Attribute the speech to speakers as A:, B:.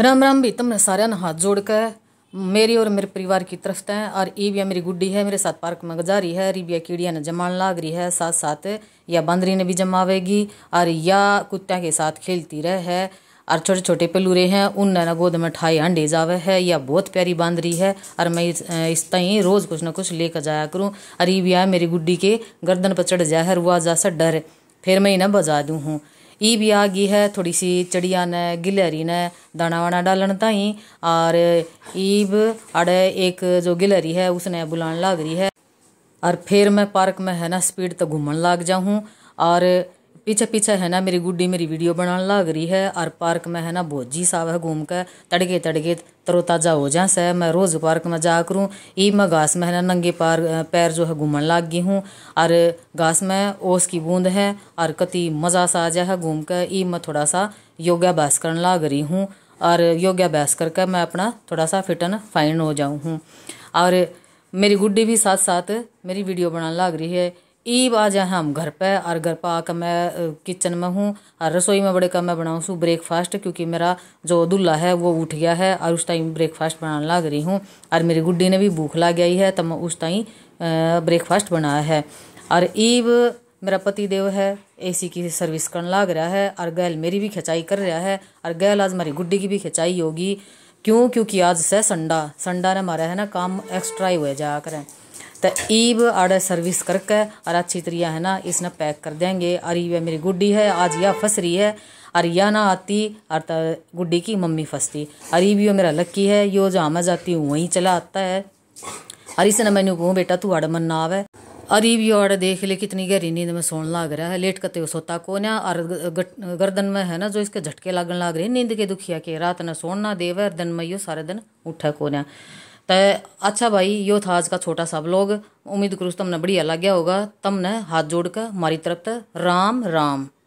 A: राम राम भी तुमने सारे ने हाथ जोड़कर मेरी और मेरे परिवार की तरफ तय और भी मेरी गुड्डी है मेरे साथ पार्क में जा रही है रिबिया कीड़िया ने जमान लाग रही है साथ साथ या बांदरी ने भी जमावेगी और या कुत्ता के साथ खेलती रहे है और छोटे छोटे पलूरे हैं उन ना गोद में ठाई अंडे जावे है या बहुत प्यारी बांदरी है और मैं इस तई रोज़ कुछ ना कुछ लेकर जाया करूँ और ईविया मेरी गुड्डी के गर्दन पर चढ़ जाए रुआ जा सा डर फिर मैं इन्हें बजा दूँ हूँ ई भी आ गई है थोड़ी सी चिड़िया ने गिलहरी ने दाना वाना डालन ताई और ईब अड़े एक जो गिलहरी है उसने बुलाने लग रही है और फिर मैं पार्क में है ना स्पीड तो घूमन लग जाऊँ और पीछे पीछे है ना मेरी गुड्डी मेरी वीडियो बनाने लग रही है और पार्क में है ना जी साहब है घूम कर तड़के तड़के तरोताज़ा हो जा सह मैं रोज़ पार्क में जा करूँ ई मैं घास में है ना नंगे पार पैर जो है घूमने लग गई हूँ और घास में ओस की बूंद है और कति मज़ा सा आ जा है घूम कर ई मैं थोड़ा सा योगाभ्यास कर लाग रही हूँ और योगाभ्यास करके मैं अपना थोड़ा सा फिट एंड फाइन हो जाऊँ हूँ और मेरी गुड्डी भी साथ साथ मेरी वीडियो बनाने लग रही है ई आ जाए हम घर पे और घर पर आकर मैं किचन में हूँ और रसोई में बड़े कम मैं बनाऊँ सू ब्रेकफास्ट क्योंकि मेरा जो दूल्हा है वो उठ गया है और उस टाइम ब्रेकफास्ट बनाने लग रही हूँ और मेरी गुड्डी ने भी भूख लग गई है तो मैं उस टाइम ब्रेकफास्ट बनाया है और ईब मेरा पति देव है एसी की सर्विस करने लग रहा है और गैल मेरी भी खिंचाई कर रहा है और गैल आज मेरी गुड्डी की भी खिंचाई होगी क्यों क्योंकि आज से संडा संडा ने मारा है ना काम एक्स्ट्रा ही हुए जाया करें तो ईब आड़ सर्विस करके और अच्छी तरह है ना इसने पैक कर देंगे अरे ये मेरी गुड्डी है आज यह फंस रही है अरे यह ना आती और तो गुड्डी की मम्मी फंसती अरे भी यो मेरा लक्की है यो जहाँ मैं जाती हूँ वहीं चला आता है अरे ना मैंने कहूँ बेटा तू मन ना आवे और देख ले कितनी गहरी नींद में सोन लाग रहा है लेट कते सोता को ना और गर्दन में है ना जो इसके झटके लागन लाग रहे नींद के दुखिया के रात ना सोन ना देवे और दिन में यो सारे दिन उठा को ना तो अच्छा भाई यो था आज का छोटा सा ब्लॉग उम्मीद करूँ तुमने बढ़िया लग गया होगा तुमने हाथ जोड़ कर हमारी तरफ राम राम